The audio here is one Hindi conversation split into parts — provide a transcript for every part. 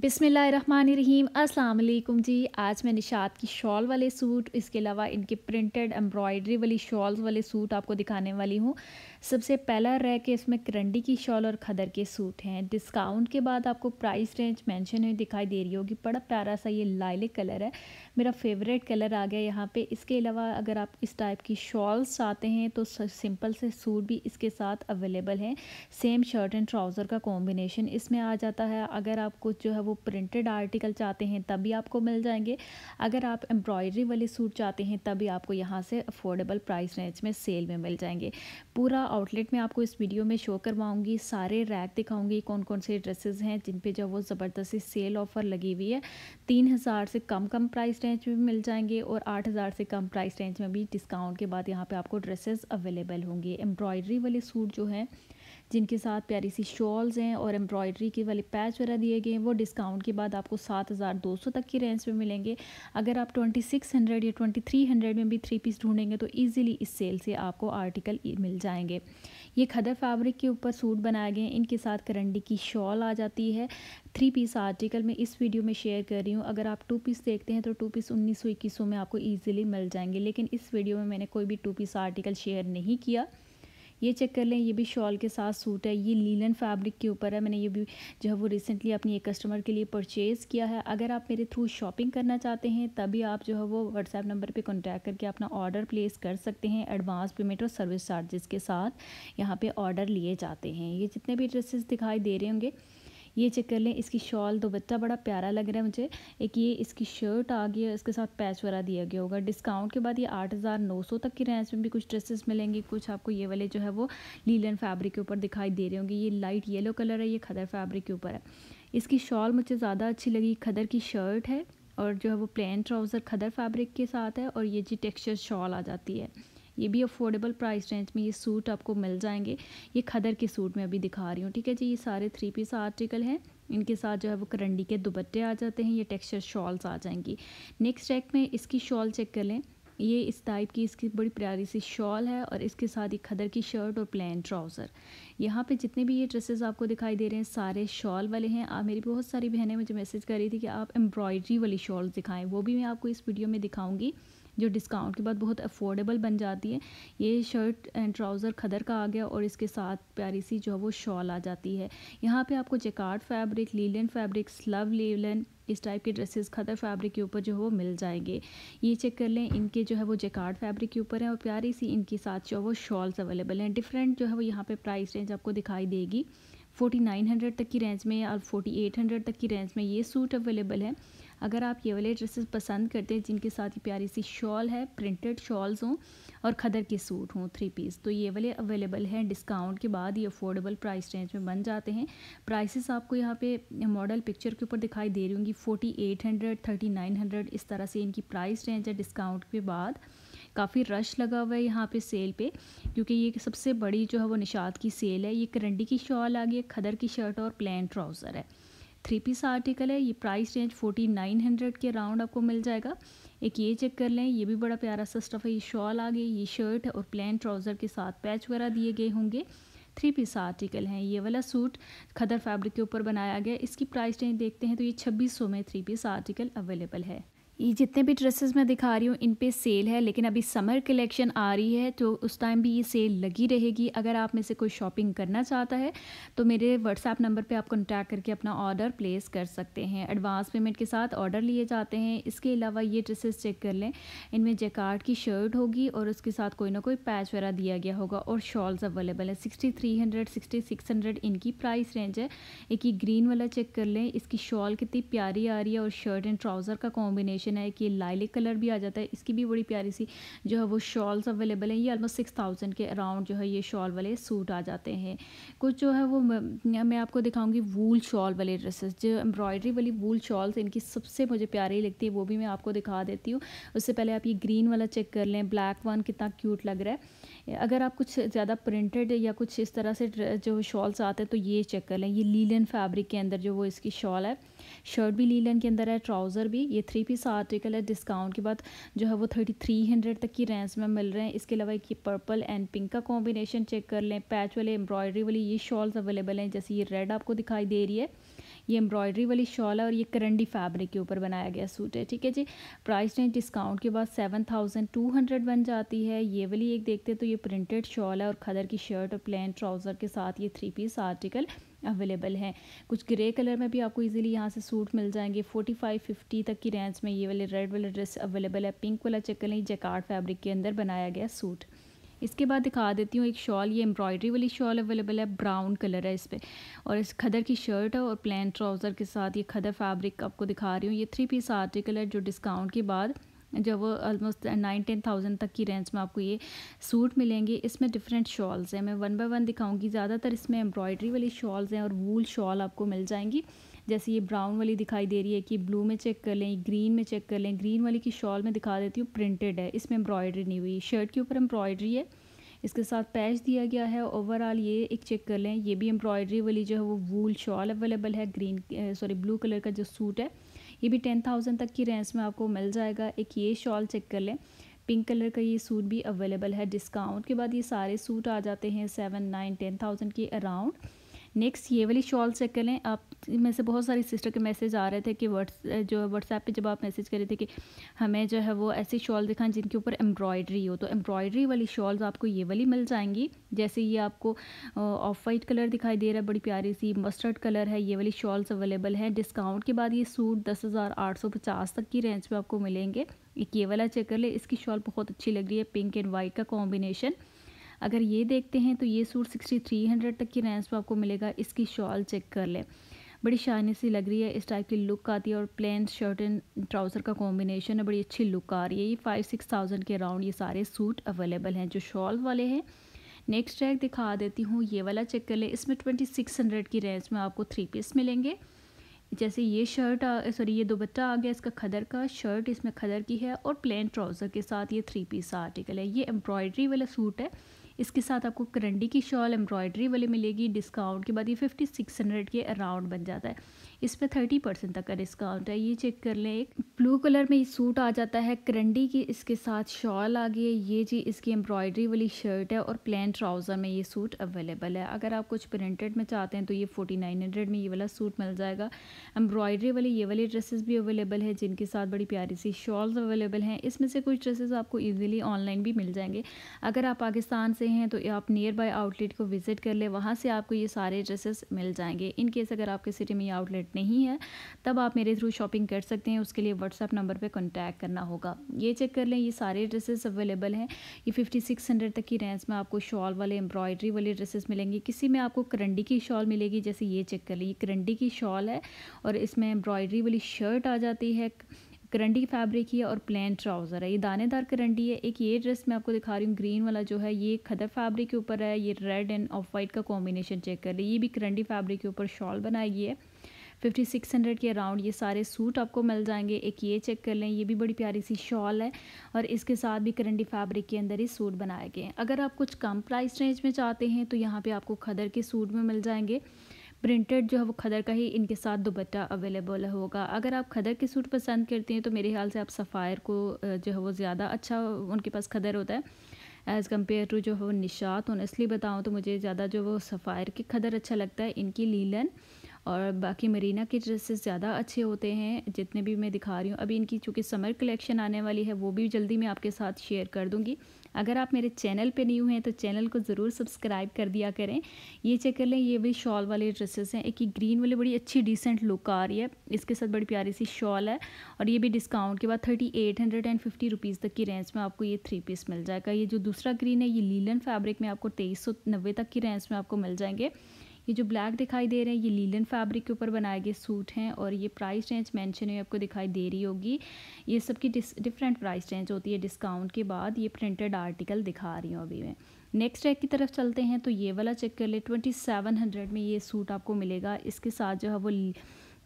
बिसमीम अस्सलाम जी आज मैं निशात की शॉल वाले सूट इसके अलावा इनके प्रिंटेड एम्ब्रॉयडरी वाली शॉल्स वाले सूट आपको दिखाने वाली हूँ सबसे पहला रह के इसमें करंडी की शॉल और खदर के सूट हैं डिस्काउंट के बाद आपको प्राइस रेंज मेंशन हुई दिखाई दे रही होगी बड़ा प्यारा सा ये लाइलिक कलर है मेरा फेवरेट कलर आ गया यहाँ पर इसके अलावा अगर आप इस टाइप की शॉल्स चाहते हैं तो सिंपल से सूट भी इसके साथ अवेलेबल हैं सेम शर्ट एंड ट्राउज़र का कॉम्बिनेशन इसमें आ जाता है अगर आपको जो है वो प्रिंटेड आर्टिकल चाहते हैं तभी आपको मिल जाएंगे अगर आप एम्ब्रॉयडरी वाले सूट चाहते हैं तभी आपको यहाँ से अफोर्डेबल प्राइस रेंज में सेल में मिल जाएंगे पूरा आउटलेट में आपको इस वीडियो में शो करवाऊँगी सारे रैक दिखाऊँगी कौन कौन से ड्रेसेस हैं जिन पर जो वो ज़बरदस्ती सेल ऑफ़र लगी हुई है तीन हज़ार से कम कम प्राइस रेंज में मिल जाएंगे और आठ हज़ार से कम प्राइस रेंज में भी डिस्काउंट के बाद यहाँ पर आपको ड्रेसेस अवेलेबल होंगे एम्ब्रॉयडरी वाले सूट जो हैं जिनके साथ प्यारी सी शॉल्स हैं और एम्ब्रॉयडरी के वाले पैच वगैरह दिए गए हैं वो डिस्काउंट के बाद आपको सात हज़ार दो सौ तक की रेंज में मिलेंगे अगर आप ट्वेंटी सिक्स हंड्रेड या ट्वेंटी थ्री हंड्रेड में भी थ्री पीस ढूंढेंगे तो ईजिली इस सेल से आपको आर्टिकल मिल जाएंगे ये खदर फैब्रिक के ऊपर सूट बनाए गए हैं इनके साथ करंडी की शॉल आ जाती है थ्री पीस आर्टिकल मैं इस वीडियो में शेयर कर रही हूँ अगर आप टू पीस देखते हैं तो टू पीस उन्नीस सौ इक्कीस सौ में आपको ईजिली मिल जाएंगे लेकिन इस वीडियो में मैंने कोई भी टू पीस आर्टिकल शेयर नहीं किया ये चेक कर लें ये भी शॉल के साथ सूट है ये लीलन फैब्रिक के ऊपर है मैंने ये भी जो है वो रिसेंटली अपनी एक कस्टमर के लिए परचेज़ किया है अगर आप मेरे थ्रू शॉपिंग करना चाहते हैं तभी आप जो है वो व्हाट्सएप नंबर पर कॉन्टैक्ट करके अपना ऑर्डर प्लेस कर सकते हैं एडवांस पेमेंट और सर्विस चार्जेस के साथ यहाँ पर ऑर्डर लिए जाते हैं ये जितने भी ड्रेसेस दिखाई दे रहे होंगे ये चेक कर लें इसकी शॉल बच्चा बड़ा प्यारा लग रहा है मुझे एक ये इसकी शर्ट आ गई है इसके साथ पैच वगैरह दिया गया होगा डिस्काउंट के बाद ये आठ हज़ार नौ सौ तक की रेंज में भी कुछ ड्रेसेस मिलेंगी कुछ आपको ये वाले जो है वो लीलन फैब्रिक के ऊपर दिखाई दे रहे होंगे ये लाइट येलो कलर है ये खदर फैब्रिक के ऊपर है इसकी शॉल मुझे ज़्यादा अच्छी लगी खदर की शर्ट है और जो है वो प्लेन ट्राउज़र खदर फैब्रिक के साथ है और ये जी टेक्सचर शॉल आ जाती है ये भी अफोर्डेबल प्राइस रेंज में ये सूट आपको मिल जाएंगे ये खदर के सूट में अभी दिखा रही हूँ ठीक है जी ये सारे थ्री पीस आर्टिकल हैं इनके साथ जो है वो करंडी के दुपट्टे आ जाते हैं ये टेक्सचर शॉल्स आ जाएंगी नेक्स्ट रैक में इसकी शॉल चेक कर लें ये इस टाइप की इसकी बड़ी प्यारी सी शॉल है और इसके साथ ही खदर की शर्ट और प्लेन ट्राउज़र यहाँ पे जितने भी ये ड्रेसेस आपको दिखाई दे रहे हैं सारे शॉल वाले हैं आप मेरी बहुत सारी बहनें मुझे मैसेज कर रही थी कि आप एम्ब्रॉयडरी वाली शॉल्स दिखाएं वो भी मैं आपको इस वीडियो में दिखाऊंगी जो डिस्काउंट के बाद बहुत अफोर्डेबल बन जाती है ये शर्ट एंड ट्राउज़र खदर का आ गया और इसके साथ प्यारी सी जो है वो शॉल आ जाती है यहाँ पे आपको jacquard fabric linen fabric slub linen इस टाइप के ड्रेसेस खदर फैब्रिक के ऊपर जो है वो मिल जाएंगे ये चेक कर लें इनके जो है वो जेकार्ड फैब्रिक के ऊपर है और प्यारी सी इनके साथ जो है वो शॉल्स अवेलेबल हैं डिफरेंट जो है वो यहाँ पर प्राइस रेंज आपको दिखाई देगी 4900 तक की रेंज में और 4800 तक की रेंज में ये सूट अवेलेबल है अगर आप ये वाले ड्रेसेस पसंद करते हैं जिनके साथ ही प्यारी सी शॉल है प्रिंटेड शॉल्स हों और खदर के सूट हों थ्री पीस तो ये वाले अवेलेबल हैं डिस्काउंट के बाद ये अफोर्डेबल प्राइस रेंज में बन जाते हैं प्राइसेस आपको यहाँ पे मॉडल पिक्चर के ऊपर दिखाई दे रही होंगी forty eight hundred thirty nine hundred इस तरह से इनकी प्राइस रेंज है डिस्काउंट के बाद काफ़ी रश लगा हुआ है यहाँ पे सेल पे क्योंकि ये सबसे बड़ी जो है वो निषाद की सेल है ये करंडी की शॉल आ गई खदर की शर्ट और प्लेन ट्राउज़र है थ्री पीस आर्टिकल है ये price range forty nine hundred के राउंड आपको मिल जाएगा एक ये चेक कर लें ये भी बड़ा प्यारा सा स्टफ़ है ये शॉल आ गई ये शर्ट और प्लेन ट्राउज़र के साथ पैच वगैरह दिए गए होंगे थ्री पीस आर्टिकल हैं ये वाला सूट खदर फैब्रिक के ऊपर बनाया गया इसकी प्राइस रेंज देखते हैं तो ये छब्बीस सौ में थ्री पीस आर्टिकल अवेलेबल है ये जितने भी ड्रेसेस मैं दिखा रही हूँ इन पे सेल है लेकिन अभी समर कलेक्शन आ रही है तो उस टाइम भी ये सेल लगी रहेगी अगर आप में से कोई शॉपिंग करना चाहता है तो मेरे व्हाट्सएप नंबर पे आप कॉन्टैक्ट करके अपना ऑर्डर प्लेस कर सकते हैं एडवांस पेमेंट के साथ ऑर्डर लिए जाते हैं इसके अलावा ये ड्रेसेस चेक कर लें इनमें जैकार्ड की शर्ट होगी और उसके साथ कोई ना कोई पैच वगैरह दिया गया होगा और शॉल्स अवेलेबल है sixty three hundred sixty six hundred इनकी प्राइस रेंज है एक ही ग्रीन वाला चेक कर लें इसकी शॉल कितनी प्यारी आ रही है और शर्ट एंड ट्राउज़र का कॉम्बिनेशन कलेक्शन है कि लाइलिक कलर भी आ जाता है इसकी भी बड़ी प्यारी सी जो है वो शॉल्स अवेलेबल हैं ये ऑलमोस्ट सिक्स थाउजेंड के अराउंड जो है ये शॉल वाले सूट आ जाते हैं कुछ जो है वो मैं आपको दिखाऊंगी वूल शॉल वाले ड्रेसेस जो एम्ब्रॉयडरी वाली वूल शॉल्स इनकी सबसे मुझे प्यारी लगती है वो भी मैं आपको दिखा देती हूँ उससे पहले आप ये ग्रीन वाला चेक कर लें ब्लैक वन कितना क्यूट लग रहा है अगर आप कुछ ज़्यादा प्रिंटेड या कुछ इस तरह से जो शॉल्स आते हैं तो ये चेक कर लें ये लीलन फैब्रिक के अंदर जो वो इसकी शॉल है शर्ट भी लीलन के अंदर है ट्राउज़र भी ये थ्री पीस आर्टिकल है डिस्काउंट के बाद जो है वो थर्टी थ्री हंड्रेड तक की रेंज में मिल रहे हैं इसके अलावा एक ये पर्पल एंड पिंक का कॉम्बिनेशन चेक कर लें पैच वाले एम्ब्रॉयडरी वाली ये शॉल्स अवेलेबल हैं जैसे ये रेड आपको दिखाई दे रही है ये एम्ब्रॉयडरी वाली शॉल है और ये करंडी फैब्रिक के ऊपर बनाया गया सूट है ठीक है जी प्राइस रेंज डिस्काउंट के बाद सेवन थाउजेंड टू हंड्रेड बन जाती है ये वाली एक देखते हैं तो ये प्रिंटेड शॉल है और खदर की शर्ट और प्लेन ट्राउज़र के साथ ये थ्री पीस आर्टिकल अवेलेबल है कुछ ग्रे कलर में भी आपको इजीली यहाँ से सूट मिल जाएंगे फोर्टी फाइव फिफ्टी तक की रेंज में ये वाले रेड वाला ड्रेस अवेलेबल है पिंक वाला चेक लें जैकार्ड फैब्रिक के अंदर बनाया गया सूट इसके बाद दिखा देती हूँ एक शॉल ये एम्ब्रॉयडरी वाली शॉल अवेलेबल है ब्राउन कलर है इस पर और इस खदर की शर्ट है और प्लेन ट्राउज़र के साथ ये खदर फैब्रिक आपको दिखा रही हूँ ये थ्री पीस आर्टिकल है जो डिस्काउंट के बाद जब वो ऑलमोस्ट नाइन टेन थाउजेंड तक की रेंज में आपको ये सूट मिलेंगे इसमें डिफरेंट शॉल्स हैं मैं वन बाय वन दिखाऊंगी ज़्यादातर इसमें एम्ब्रॉयडरी वाली शॉल्स हैं और वूल शॉल आपको मिल जाएंगी जैसे ये ब्राउन वाली दिखाई दे रही है कि ब्लू में चेक कर लें ग्रीन में चेक कर लें ग्रीन वाली की शॉल में दिखा देती हूँ प्रिंटेड है इसमें एम्ब्रॉयडरी नहीं हुई शर्ट के ऊपर एम्ब्रॉयडरी है इसके साथ पैच दिया गया है ओवरऑल ये एक चेक कर लें ये भी एम्ब्रॉयडरी वाली जो है वो वूल शॉल अवेलेबल है ग्रीन सॉरी ब्लू कलर का जो सूट है ये भी टेन थाउजेंड तक की रेंज में आपको मिल जाएगा एक ये शॉल चेक कर लें पिंक कलर का ये सूट भी अवेलेबल है डिस्काउंट के बाद ये सारे सूट आ जाते हैं सेवन नाइन टेन थाउजेंड के अराउंड नेक्स्ट ये वाली शॉल चेक कर लें आप में से बहुत सारी सिस्टर के मैसेज आ रहे थे कि व्हाट्स जो व्हाट्सएप पे जब आप मैसेज कर रहे थे कि हमें जो है वो ऐसी शॉल दिखाएं जिनके ऊपर एम्ब्रॉयडरी हो तो एम्ब्रॉयडरी वाली शॉल्स आपको ये वाली मिल जाएंगी जैसे ये आपको ऑफ वाइट कलर दिखाई दे रहा है बड़ी प्यारी सी मस्टर्ड कलर है ये वाली शॉल्स अवेलेबल हैं डिस्काउंट के बाद ये सूट दस हज़ार आठ सौ पचास तक की रेंज पर आपको मिलेंगे एक ये वाला चेक कर ले इसकी शॉल बहुत अच्छी लग रही है पिंक एंड वाइट का कॉम्बिनेशन अगर ये देखते हैं तो ये सूट सिक्सटी थ्री हंड्रेड तक की रेंज पर आपको मिलेगा इसकी शॉल चेक कर लें बड़ी शानी सी लग रही है इस टाइप की लुक आती है और प्लेन शर्ट एंड ट्राउज़र का कॉम्बिनेशन है बड़ी अच्छी लुक आ रही है ये फाइव सिक्स थाउजेंड के अराउंड ये सारे सूट अवेलेबल हैं जो शॉल वाले हैं नेक्स्ट ट्रैक दिखा देती हूँ ये वाला चेक कर लें इसमें ट्वेंटी सिक्स हंड्रेड की रेंज में आपको थ्री पीस मिलेंगे जैसे ये शर्ट सॉरी ये दोपट्टा आ गया इसका खदर का शर्ट इसमें खदर की है और प्लेन ट्राउज़र के साथ ये थ्री पीस आर्टिकल है ये एम्ब्रॉयडरी वाला सूट है इसके साथ आपको करंडी की शॉल एम्ब्रॉयडरी वाली मिलेगी डिस्काउंट के बाद ये फिफ्टी सिक्स हंड्रेड के अराउंड बन जाता है इस पर थर्टी परसेंट तक का डिस्काउंट है ये चेक कर लें एक ब्लू कलर में ये सूट आ जाता है करंडी की इसके साथ शॉल आ गई है ये जी इसकी एम्ब्रॉयडरी वाली शर्ट है और प्लेन ट्राउज़र में ये सूट अवेलेबल है अगर आप कुछ प्रिंटेड में चाहते हैं तो ये फोर्टी नाइन हंड्रेड में ये वाला सूट मिल जाएगा एम्ब्रॉयडरी वाली ये वाली ड्रेसेस भी अवेलेबल है जिनके साथ बड़ी प्यारी सी शॉल्स अवेलेबल हैं इसमें से कुछ ड्रेसेस आपको ईजिली ऑनलाइन भी मिल जाएंगे अगर आप पाकिस्तान से सकते हैं तो आप नियर बाय आउटलेट को विज़िट कर ले वहाँ से आपको ये सारे ड्रेसेस मिल जाएंगे इन केस अगर आपके सिटी में ये आउटलेट नहीं है तब आप मेरे थ्रू शॉपिंग कर सकते हैं उसके लिए व्हाट्सअप नंबर पर कॉन्टैक्ट करना होगा ये चेक कर लें ये सारे ड्रेसेस अवेलेबल हैं ये फिफ्टी सिक्स हंड्रेड तक की रेंज में आपको शॉल वाले एम्ब्रॉयडरी वाले ड्रेसेस मिलेंगे किसी में आपको करंडी की शॉल मिलेगी जैसे ये चेक कर लें ये करंडी की शॉल है और इसमें एम्ब्रॉयडरी वाली शर्ट आ जाती है करंडी फैब्रिक ही है और प्लेन ट्राउज़र है ये दानेदार करंडी है एक ये ड्रेस मैं आपको दिखा रही हूँ ग्रीन वाला जो है ये खदर फैब्रिक के ऊपर है ये रेड एंड ऑफ वाइट का कॉम्बिनेशन चेक कर ली ये भी करंडी फैब्रिक के ऊपर शॉल बनाई गई है फिफ्टी सिक्स हंड्रेड के अराउंड ये सारे सूट आपको मिल जाएंगे एक ये चेक कर लें ये भी बड़ी प्यारी सी शॉल है और इसके साथ भी करंडी फैब्रिक के अंदर ही सूट बनाए गए हैं अगर आप कुछ कम प्राइस रेंज में चाहते हैं तो यहाँ पर आपको खदर के सूट में मिल जाएंगे प्रिंटेड जो है वो खदर का ही इनके साथ दुपट्टा अवेलेबल होगा अगर आप खदर के सूट पसंद करती हैं तो मेरे ख्याल से आप सफ़ायर को जो है वो ज़्यादा अच्छा उनके पास खदर होता है एज़ कम्पेयर टू जो है वो निशात उन इसलिए बताऊँ तो मुझे ज़्यादा जो वो सफ़ायर की खदर अच्छा लगता है इनकी लीलन और बाकी मरीना के ड्रेसेस ज़्यादा अच्छे होते हैं जितने भी मैं दिखा रही हूँ अभी इनकी चूँकि समर कलेक्शन आने वाली है वो भी जल्दी मैं आपके साथ शेयर कर दूँगी अगर आप मेरे चैनल पे न्यू हैं तो चैनल को ज़रूर सब्सक्राइब कर दिया करें ये चेक कर लें ये भी शॉल वाले ड्रेसेस हैं एक ही ग्रीन वाले बड़ी अच्छी डिसेंट लुक आ रही है इसके साथ बड़ी प्यारी सी शॉल है और ये भी डिस्काउंट के बाद thirty eight hundred and fifty rupees तक की रेंज में आपको ये थ्री पीस मिल जाएगा ये जो दूसरा ग्रीन है ये लीलन फैब्रिक में आपको तेईस सौ नब्बे तक की रेंज में आपको मिल जाएंगे ये जो ब्लैक दिखाई दे रहे हैं ये लीलन फैब्रिक के ऊपर बनाए गए सूट हैं और ये प्राइस रेंज मेंशन हुई आपको दिखाई दे रही होगी ये सबकी डिफरेंट प्राइस रेंज होती है डिस्काउंट के बाद ये प्रिंटेड आर्टिकल दिखा रही हूँ अभी मैं नेक्स्ट रैक की तरफ चलते हैं तो ये वाला चेक कर ले ट्वेंटी सेवन हंड्रेड में ये सूट आपको मिलेगा इसके साथ जो है वो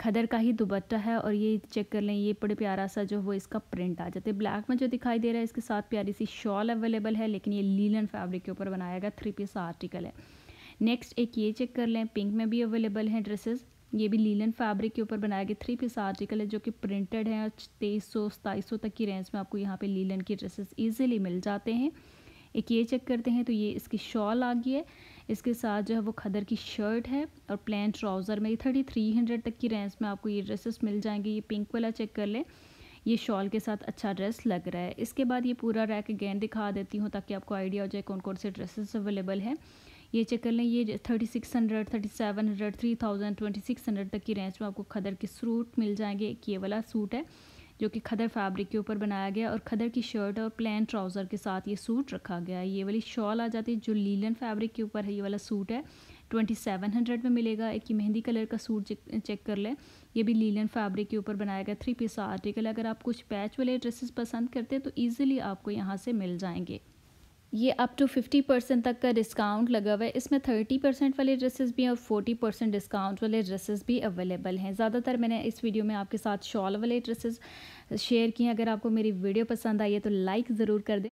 खदर का ही दुबट्टा है और ये चेक कर लें ये बड़े प्यारा सा जो वो इसका प्रिंट आ जाता है ब्लैक में जो दिखाई दे रहा है इसके साथ प्यारी सी शॉल अवेलेबल है लेकिन ये लीलन फैब्रिक के ऊपर बनाया गया थ्री पीस आर्टिकल है नेक्स्ट एक ये चेक कर लें पिंक में भी अवेलेबल हैं ड्रेसेस ये भी लीलन फैब्रिक के ऊपर बनाया गया थ्री पीस आर्टिकल है जो कि प्रिंटेड है और तेईस सौ सताईस सौ तक की रेंज में आपको यहाँ पे लीलन के ड्रेसेस इजीली मिल जाते हैं एक ये चेक करते हैं तो ये इसकी शॉल आ गई है इसके साथ जो है वो खदर की शर्ट है और प्लेन ट्राउज़र में थर्टी थ्री हंड्रेड तक की रेंज में आपको ये ड्रेसेस मिल जाएंगे ये पिंक वाला चेक कर लें ये शॉल के साथ अच्छा ड्रेस लग रहा है इसके बाद ये पूरा रैक अगेन दिखा देती हूँ ताकि आपको आइडिया हो जाए कौन कौन से ड्रेसेस अवेलेबल है ये चेक कर लें ये thirty six hundred thirty seven hundred three thousand twenty six hundred तक की रेंज में आपको खदर के सूट मिल जाएंगे एक ये वाला सूट है जो कि खदर फैब्रिक के ऊपर बनाया गया और खदर की शर्ट और प्लेन ट्राउज़र के साथ ये सूट रखा गया है ये वाली शॉल आ जाती है जो लीलन फैब्रिक के ऊपर है ये वाला सूट है ट्वेंटी सेवन हंड्रेड में मिलेगा एक ये मेहंदी कलर का सूट चेक, चेक कर लें ये भी लीलन फैब्रिक के ऊपर बनाया गया थ्री पीस आर्टिकल अगर आप कुछ पैच वाले ड्रेसेस पसंद करते हैं तो ईज़िली आपको यहाँ से मिल जाएंगे ये अप टू फिफ्टी परसेंट तक का डिस्काउंट लगा हुआ है इसमें थर्टी परसेंट वाले ड्रेसेस भी हैं और फोर्टी परसेंट डिस्काउंट वाले ड्रेसेस भी अवेलेबल हैं ज़्यादातर मैंने इस वीडियो में आपके साथ शॉल वाले ड्रेसेस शेयर किए हैं अगर आपको मेरी वीडियो पसंद आई है तो लाइक ज़रूर कर दें